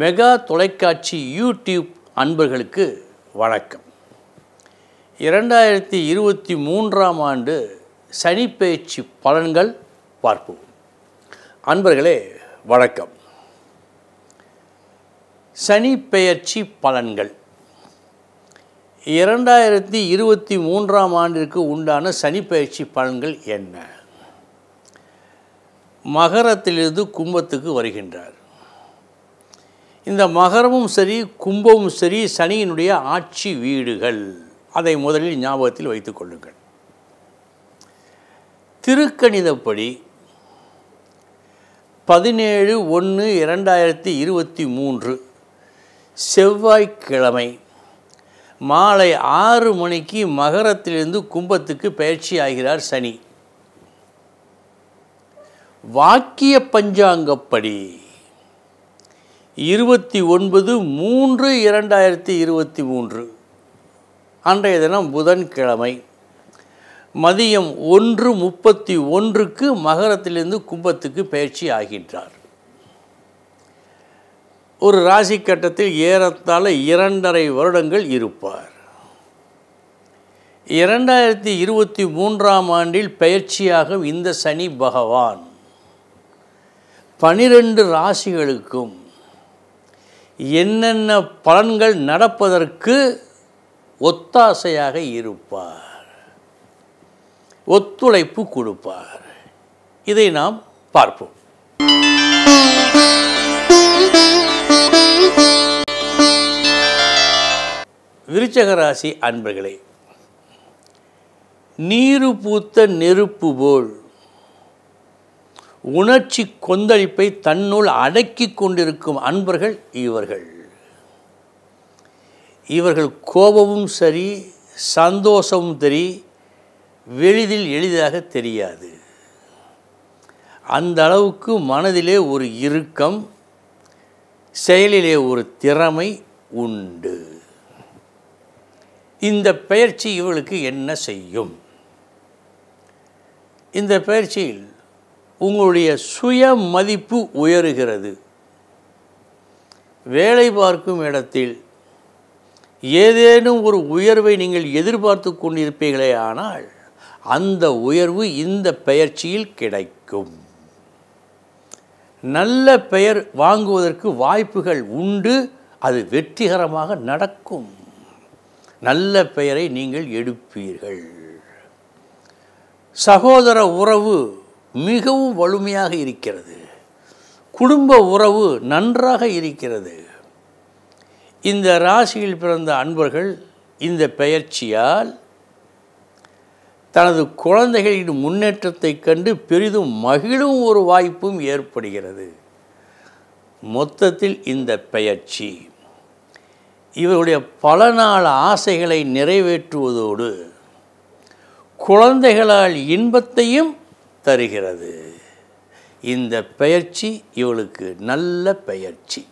mega தொலைக்காட்சி YouTube அன்பர்களுக்கு வணக்கம் இரண்டாயிரத்தி இருபத்தி மூன்றாம் ஆண்டு சனிப்பெயர்ச்சி பலன்கள் பார்ப்போம் அன்பர்களே வணக்கம் சனி பலன்கள் இரண்டாயிரத்தி இருபத்தி மூன்றாம் ஆண்டிற்கு உண்டான சனிப்பெயர்ச்சி பலன்கள் என்ன மகரத்திலிருந்து கும்பத்துக்கு வருகின்றார் இந்த மகரமும் சரி கும்பமும் சரி சனியினுடைய ஆட்சி வீடுகள் அதை முதலில் ஞாபகத்தில் வைத்துக் கொள்ளுங்கள் திருக்கணிதப்படி பதினேழு ஒன்று இரண்டாயிரத்தி இருபத்தி மூன்று செவ்வாய்க்கிழமை மாலை ஆறு மணிக்கு மகரத்திலிருந்து கும்பத்துக்கு பயிற்சி ஆகிறார் சனி வாக்கிய பஞ்சாங்கப்படி இருபத்தி ஒன்பது மூன்று இரண்டாயிரத்தி இருபத்தி மூன்று அன்றைய தினம் புதன்கிழமை மதியம் ஒன்று முப்பத்தி ஒன்றுக்கு மகரத்திலிருந்து கும்பத்துக்கு பயிற்சி ஆகின்றார் ஒரு ராசி கட்டத்தில் ஏறத்தாழ இரண்டரை வருடங்கள் இருப்பார் இரண்டாயிரத்தி இருபத்தி மூன்றாம் ஆண்டில் பயிற்சியாகும் இந்த சனி பகவான் பனிரெண்டு ராசிகளுக்கும் என்னென்ன பலன்கள் நடப்பதற்கு ஒத்தாசையாக இருப்பார் ஒத்துழைப்பு கொடுப்பார் இதை நாம் பார்ப்போம் விருச்சகராசி அன்பர்களே நீரு பூத்த நெருப்பு போல் உணர்ச்சி கொந்தளிப்பை தன்னுள் அடக்கி கொண்டிருக்கும் அன்பர்கள் இவர்கள் இவர்கள் கோபமும் சரி சந்தோஷமும் சரி எளிதில் எளிதாக தெரியாது அந்த அளவுக்கு மனதிலே ஒரு இறுக்கம் செயலிலே ஒரு திறமை உண்டு இந்த பயிற்சி இவளுக்கு என்ன செய்யும் இந்த பயிற்சியில் உங்களுடைய சுய மதிப்பு உயருகிறது வேலை பார்க்கும் இடத்தில் ஏதேனும் ஒரு உயர்வை நீங்கள் எதிர்பார்த்து கொண்டிருப்பீர்களே ஆனால் அந்த உயர்வு இந்த பெயர்ச்சியில் கிடைக்கும் நல்ல பெயர் வாங்குவதற்கு வாய்ப்புகள் உண்டு அது வெற்றிகரமாக நடக்கும் நல்ல பெயரை நீங்கள் எடுப்பீர்கள் சகோதர உறவு மிகவும் வலிமையாக இருக்கிறது குடும்ப உறவு நன்றாக இருக்கிறது இந்த ராசியில் பிறந்த அன்பர்கள் இந்த பெயர்ச்சியால் தனது குழந்தைகளின் முன்னேற்றத்தை கண்டு பெரிதும் மகிழும் ஒரு வாய்ப்பும் ஏற்படுகிறது மொத்தத்தில் இந்த பெயர்ச்சி இவருடைய பல நாள் ஆசைகளை நிறைவேற்றுவதோடு குழந்தைகளால் இன்பத்தையும் தருகிறது இந்த பெயர்ச்சி இவளுக்கு நல்ல பெயர்ச்சி